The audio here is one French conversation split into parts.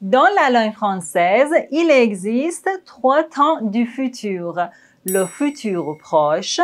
Dans la langue française, il existe trois temps du futur. Le futur proche,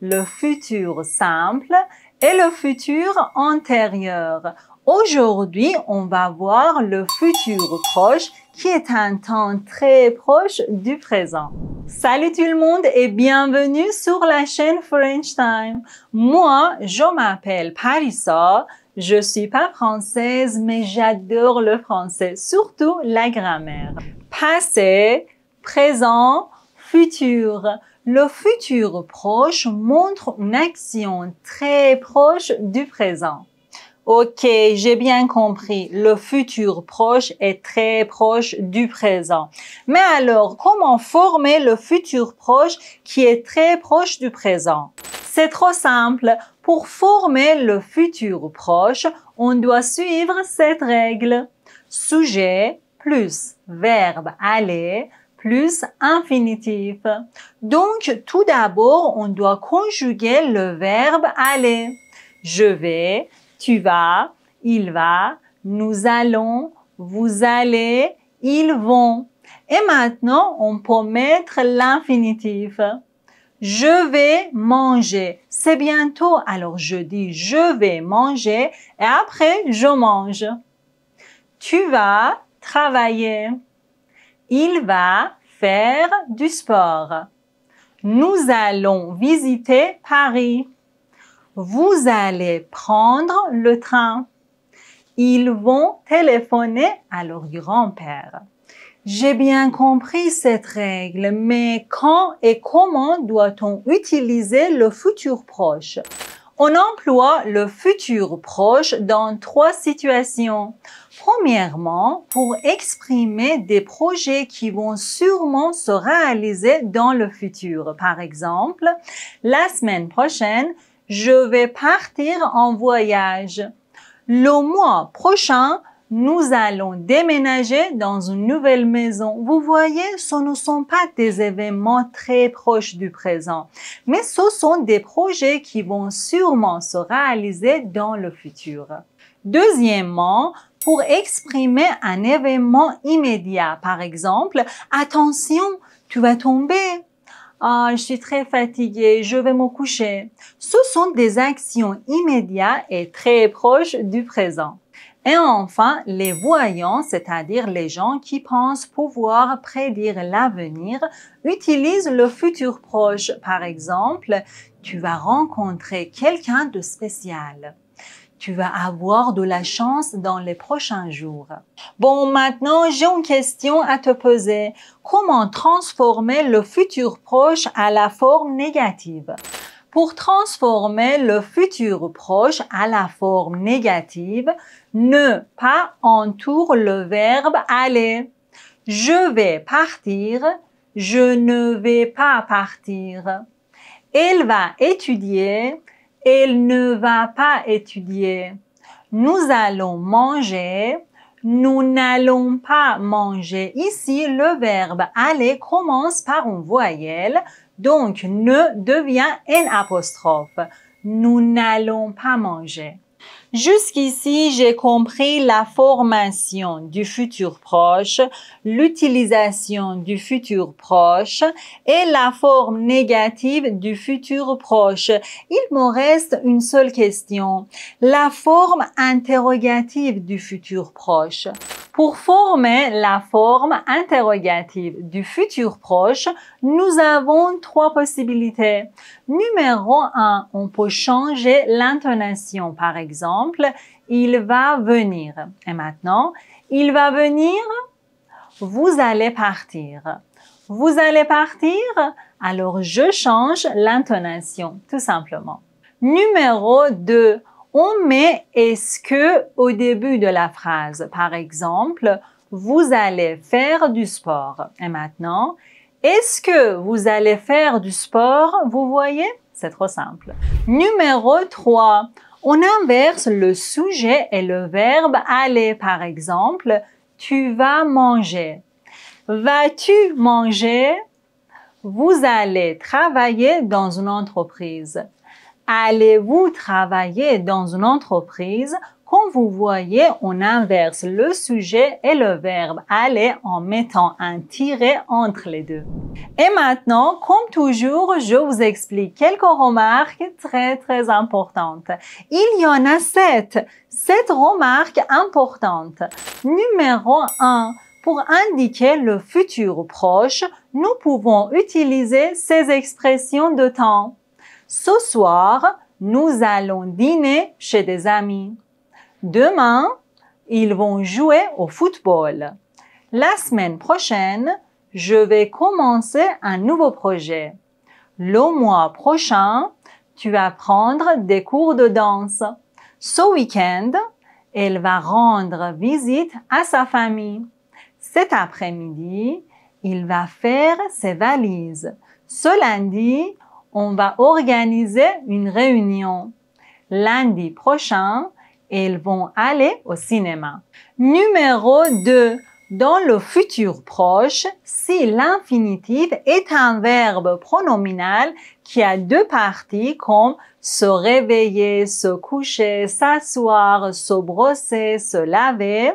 le futur simple et le futur antérieur. Aujourd'hui, on va voir le futur proche qui est un temps très proche du présent. Salut tout le monde et bienvenue sur la chaîne French Time. Moi, je m'appelle Parisa. Je suis pas française, mais j'adore le français, surtout la grammaire. Passé, présent, futur. Le futur proche montre une action très proche du présent. Ok, j'ai bien compris. Le futur proche est très proche du présent. Mais alors, comment former le futur proche qui est très proche du présent C'est trop simple. Pour former le futur proche, on doit suivre cette règle. Sujet plus verbe aller plus infinitif. Donc, tout d'abord, on doit conjuguer le verbe aller. Je vais, tu vas, il va, nous allons, vous allez, ils vont. Et maintenant, on peut mettre l'infinitif je vais manger. C'est bientôt, alors je dis je vais manger et après je mange. Tu vas travailler. Il va faire du sport. Nous allons visiter Paris. Vous allez prendre le train. Ils vont téléphoner à leur grand-père. J'ai bien compris cette règle, mais quand et comment doit-on utiliser le futur proche On emploie le futur proche dans trois situations. Premièrement, pour exprimer des projets qui vont sûrement se réaliser dans le futur. Par exemple, la semaine prochaine, je vais partir en voyage. Le mois prochain, nous allons déménager dans une nouvelle maison. Vous voyez, ce ne sont pas des événements très proches du présent, mais ce sont des projets qui vont sûrement se réaliser dans le futur. Deuxièmement, pour exprimer un événement immédiat, par exemple, attention, tu vas tomber, ah, je suis très fatiguée, je vais me coucher. Ce sont des actions immédiates et très proches du présent. Et enfin, les voyants, c'est-à-dire les gens qui pensent pouvoir prédire l'avenir, utilisent le futur proche. Par exemple, tu vas rencontrer quelqu'un de spécial. Tu vas avoir de la chance dans les prochains jours. Bon, maintenant, j'ai une question à te poser. Comment transformer le futur proche à la forme négative? pour transformer le futur proche à la forme négative, ne pas entoure le verbe aller. Je vais partir, je ne vais pas partir. Elle va étudier, elle ne va pas étudier. Nous allons manger, nous n'allons pas manger. Ici, le verbe aller commence par une voyelle. Donc, ne devient une apostrophe. Nous n'allons pas manger. Jusqu'ici, j'ai compris la formation du futur proche, l'utilisation du futur proche et la forme négative du futur proche. Il me reste une seule question, la forme interrogative du futur proche. Pour former la forme interrogative du futur proche, nous avons trois possibilités. Numéro 1, on peut changer l'intonation par exemple il va venir. Et maintenant, il va venir, vous allez partir. Vous allez partir, alors je change l'intonation, tout simplement. Numéro 2. On met est-ce que au début de la phrase. Par exemple, vous allez faire du sport. Et maintenant, est-ce que vous allez faire du sport Vous voyez, c'est trop simple. Numéro 3. On inverse le sujet et le verbe aller, par exemple, tu vas manger. Vas-tu manger? Vous allez travailler dans une entreprise. Allez-vous travailler dans une entreprise comme vous voyez, on inverse le sujet et le verbe aller en mettant un tiret entre les deux. Et maintenant, comme toujours, je vous explique quelques remarques très très importantes. Il y en a sept. Sept remarques importantes. Numéro 1. Pour indiquer le futur proche, nous pouvons utiliser ces expressions de temps. Ce soir, nous allons dîner chez des amis. Demain, ils vont jouer au football. La semaine prochaine, je vais commencer un nouveau projet. Le mois prochain, tu vas prendre des cours de danse. Ce week-end, elle va rendre visite à sa famille. Cet après-midi, il va faire ses valises. Ce lundi, on va organiser une réunion. Lundi prochain, et ils vont aller au cinéma. Numéro 2. Dans le futur proche, si l'infinitif est un verbe pronominal qui a deux parties comme se réveiller, se coucher, s'asseoir, se brosser, se laver,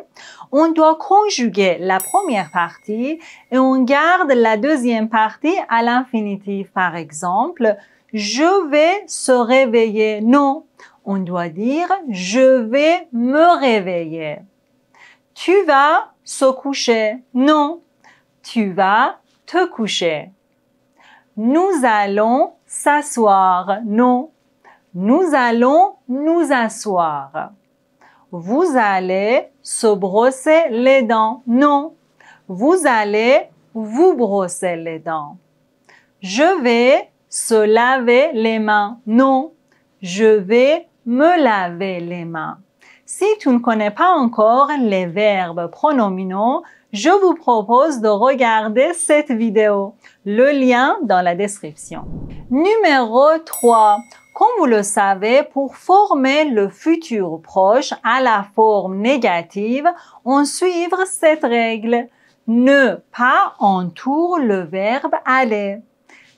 on doit conjuguer la première partie et on garde la deuxième partie à l'infinitif. Par exemple, je vais se réveiller. Non, on doit dire je vais me réveiller. Tu vas se coucher. Non, tu vas te coucher. Nous allons s'asseoir. Non, nous allons nous asseoir. Vous allez se brosser les dents. Non, vous allez vous brosser les dents. Je vais se laver les mains. Non, je vais me laver les mains. Si tu ne connais pas encore les verbes pronominaux, je vous propose de regarder cette vidéo. Le lien dans la description. Numéro 3. Comme vous le savez, pour former le futur proche à la forme négative, on suit cette règle. Ne pas entoure le verbe aller.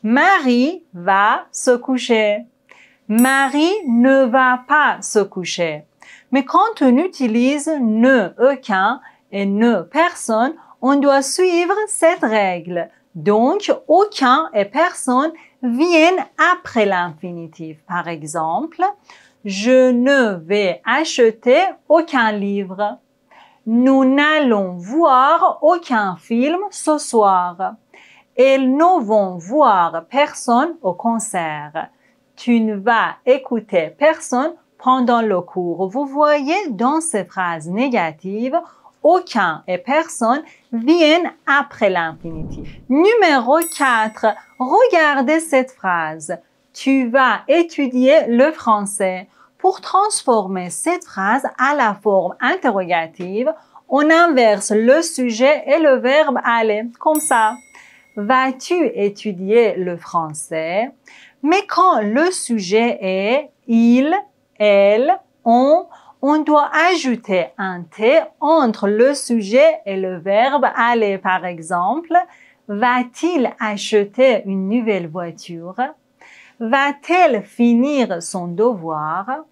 Marie va se coucher. Marie ne va pas se coucher. Mais quand on utilise ne aucun et ne personne, on doit suivre cette règle. Donc, aucun et personne viennent après l'infinitif. Par exemple, je ne vais acheter aucun livre. Nous n'allons voir aucun film ce soir. Elles ne vont voir personne au concert tu ne vas écouter personne pendant le cours. Vous voyez dans ces phrases négatives, aucun et personne viennent après l'infinitif. Numéro 4. Regardez cette phrase. Tu vas étudier le français. Pour transformer cette phrase à la forme interrogative, on inverse le sujet et le verbe aller, comme ça. Vas-tu étudier le français mais quand le sujet est il, elle, on, on doit ajouter un T entre le sujet et le verbe aller, par exemple. Va-t-il acheter une nouvelle voiture? Va-t-elle finir son devoir?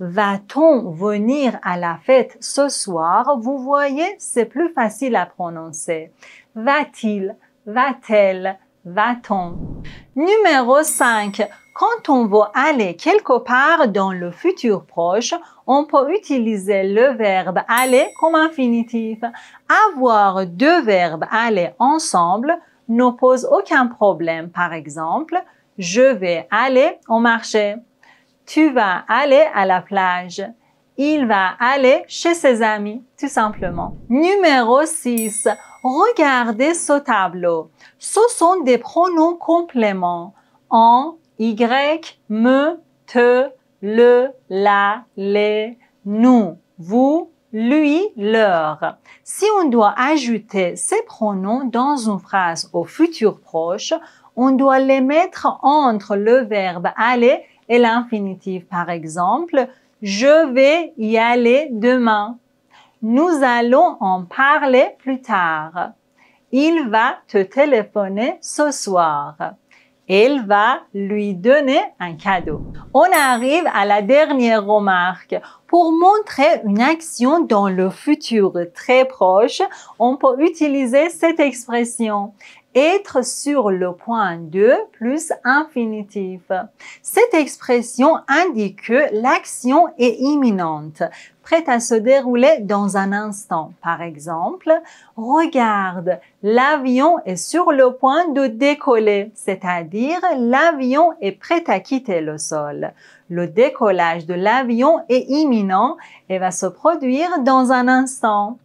Va-t-on venir à la fête ce soir? Vous voyez, c'est plus facile à prononcer. Va-t-il? Va-t-elle? va-t-on Numéro 5. Quand on veut aller quelque part dans le futur proche, on peut utiliser le verbe aller comme infinitif. Avoir deux verbes aller ensemble ne pose aucun problème. Par exemple, je vais aller au marché. Tu vas aller à la plage. Il va aller chez ses amis, tout simplement. Numéro 6. Regardez ce tableau. Ce sont des pronoms compléments. En, y, me, te, le, la, les, nous, vous, lui, leur. Si on doit ajouter ces pronoms dans une phrase au futur proche, on doit les mettre entre le verbe aller et l'infinitif. Par exemple, je vais y aller demain. Nous allons en parler plus tard. Il va te téléphoner ce soir. Elle va lui donner un cadeau. On arrive à la dernière remarque. Pour montrer une action dans le futur très proche, on peut utiliser cette expression être sur le point de plus infinitif. Cette expression indique que l'action est imminente, prête à se dérouler dans un instant. Par exemple, regarde, l'avion est sur le point de décoller, c'est-à-dire l'avion est prêt à quitter le sol. Le décollage de l'avion est imminent et va se produire dans un instant.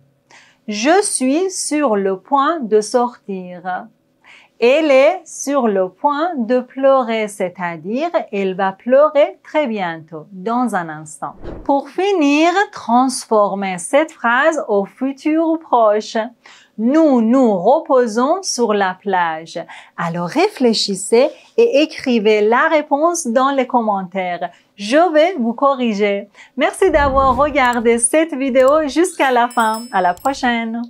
Je suis sur le point de sortir. Elle est sur le point de pleurer, c'est-à-dire elle va pleurer très bientôt, dans un instant. Pour finir, transformez cette phrase au futur proche. Nous nous reposons sur la plage. Alors réfléchissez et écrivez la réponse dans les commentaires. Je vais vous corriger. Merci d'avoir regardé cette vidéo jusqu'à la fin. À la prochaine!